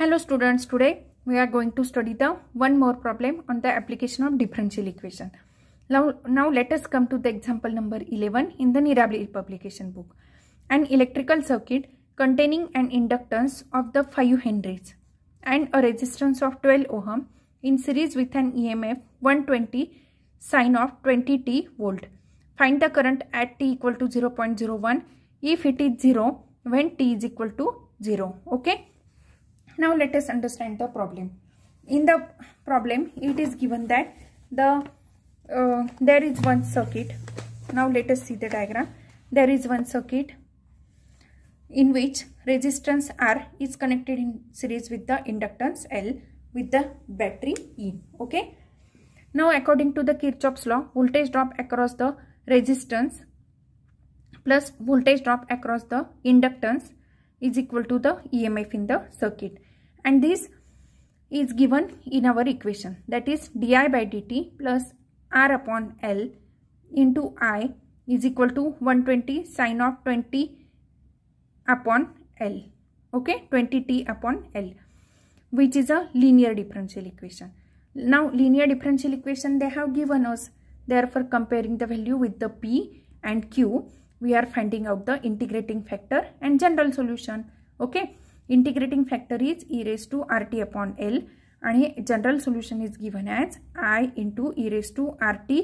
Hello students, today we are going to study the one more problem on the application of differential equation. Now, now let us come to the example number 11 in the Nirabli publication book. An electrical circuit containing an inductance of the 5 Henrys and a resistance of 12 ohm in series with an EMF 120 sine of 20t volt. Find the current at t equal to 0.01 if it is 0 when t is equal to 0. Okay. Now let us understand the problem. In the problem, it is given that the uh, there is one circuit. Now let us see the diagram. There is one circuit in which resistance R is connected in series with the inductance L with the battery E. Okay. Now according to the Kirchhoff's law, voltage drop across the resistance plus voltage drop across the inductance is equal to the EMF in the circuit and this is given in our equation that is di by dt plus r upon L into I is equal to 120 sine of 20 upon L okay 20t upon L which is a linear differential equation. Now linear differential equation they have given us therefore comparing the value with the P and Q we are finding out the integrating factor and general solution okay integrating factor is e raised to rt upon l and general solution is given as i into e raised to rt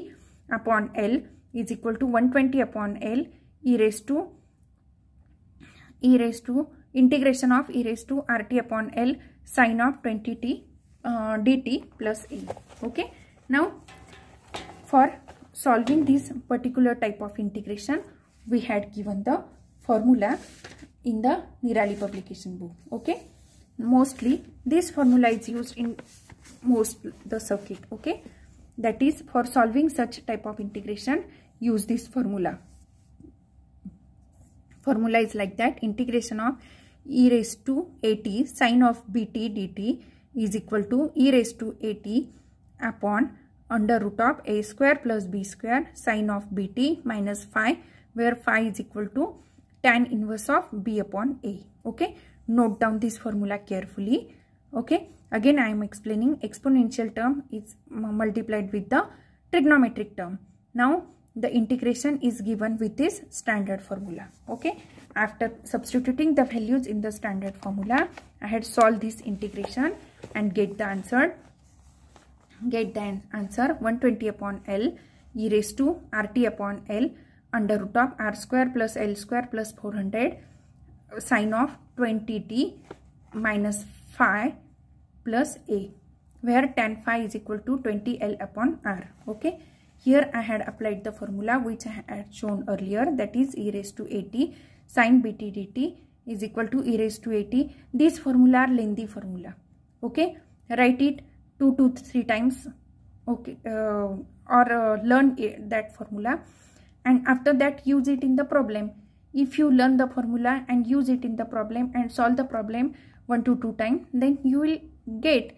upon l is equal to 120 upon l e raised to e raised to integration of e raised to rt upon l sine of 20 t uh, dt plus a okay now for solving this particular type of integration we had given the formula in the Nirali publication book. Okay. Mostly this formula is used in most the circuit. Okay. That is for solving such type of integration use this formula. Formula is like that integration of e raised to at sine of bt dt is equal to e raised to at upon under root of a square plus b square sine of bt minus 5 where phi is equal to tan inverse of b upon a okay note down this formula carefully okay again i am explaining exponential term is multiplied with the trigonometric term now the integration is given with this standard formula okay after substituting the values in the standard formula i had solved this integration and get the answer get the answer 120 upon l e raised to rt upon l under root of r square plus l square plus 400 sine of 20t minus phi plus a where tan phi is equal to 20l upon r okay here i had applied the formula which i had shown earlier that is e raised to 80 sine bt dt is equal to e raised to 80 This formula are lengthy formula okay write it 2 to 3 times okay uh, or uh, learn uh, that formula and after that use it in the problem if you learn the formula and use it in the problem and solve the problem one to two time then you will get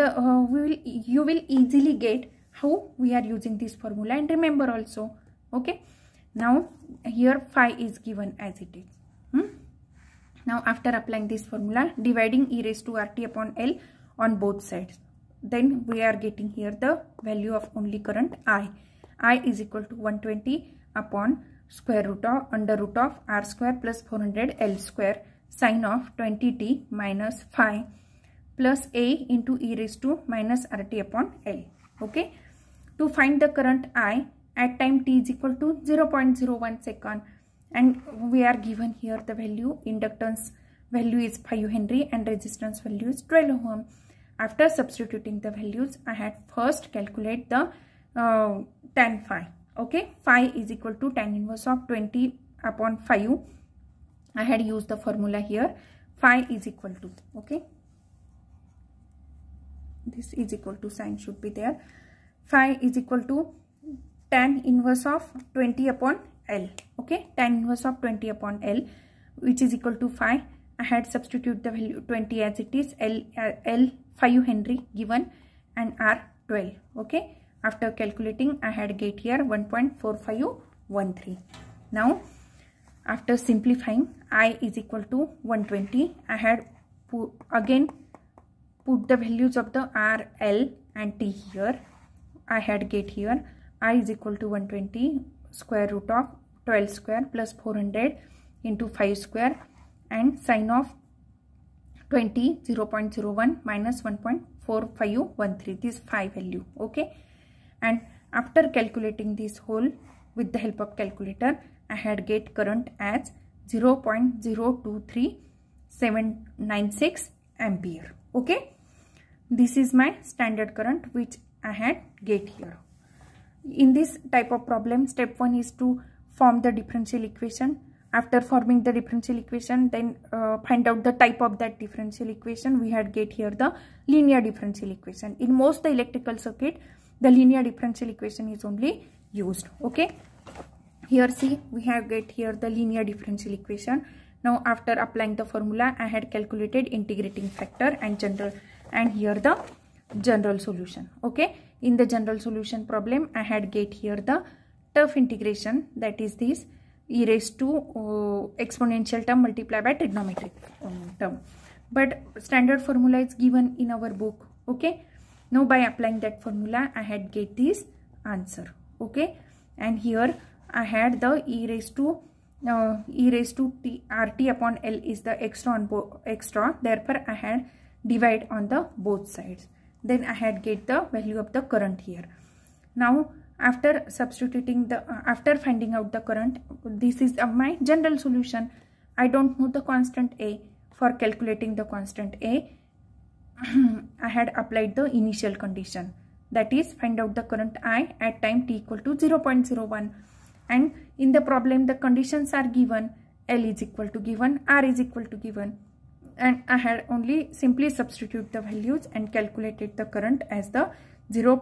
the uh, we will you will easily get how we are using this formula and remember also okay now here phi is given as it is hmm? now after applying this formula dividing e raised to rt upon l on both sides then we are getting here the value of only current i i is equal to 120 upon square root of under root of r square plus 400 l square sine of 20t minus minus phi plus a into e raised to minus rt upon l. Okay. To find the current I at time t is equal to 0 0.01 second and we are given here the value inductance value is 5 Henry and resistance value is 12 ohm. After substituting the values I had first calculate the uh, tan phi okay phi is equal to tan inverse of 20 upon 5 i had used the formula here Phi is equal to okay this is equal to sign should be there Phi is equal to tan inverse of 20 upon l okay tan inverse of 20 upon l which is equal to 5 i had substitute the value 20 as it is l uh, l 5 henry given and r 12 okay after calculating, I had get here 1.4513. Now, after simplifying, I is equal to 120. I had put, again put the values of the R, L and T here. I had get here I is equal to 120 square root of 12 square plus 400 into 5 square and sine of 20 0 0.01 minus 1.4513 this 5 value okay and after calculating this whole with the help of calculator I had get current as 0.023796 ampere okay this is my standard current which I had get here in this type of problem step 1 is to form the differential equation after forming the differential equation then uh, find out the type of that differential equation we had get here the linear differential equation in most the electrical circuit the linear differential equation is only used okay here see we have get here the linear differential equation now after applying the formula i had calculated integrating factor and general and here the general solution okay in the general solution problem i had get here the tough integration that is this e raised to uh, exponential term multiplied by trigonometric um, term but standard formula is given in our book okay now by applying that formula, I had get this answer. Okay. And here I had the e raised to uh, e raised to t rt upon l is the extra on extra. Therefore, I had divide on the both sides. Then I had get the value of the current here. Now after substituting the uh, after finding out the current, this is uh, my general solution. I don't know the constant a for calculating the constant a I had applied the initial condition that is find out the current I at time t equal to 0 0.01 and in the problem the conditions are given L is equal to given R is equal to given and I had only simply substitute the values and calculated the current as the 0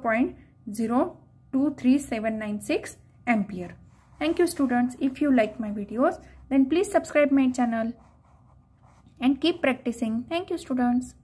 0.023796 ampere. Thank you students. If you like my videos then please subscribe my channel and keep practicing. Thank you students.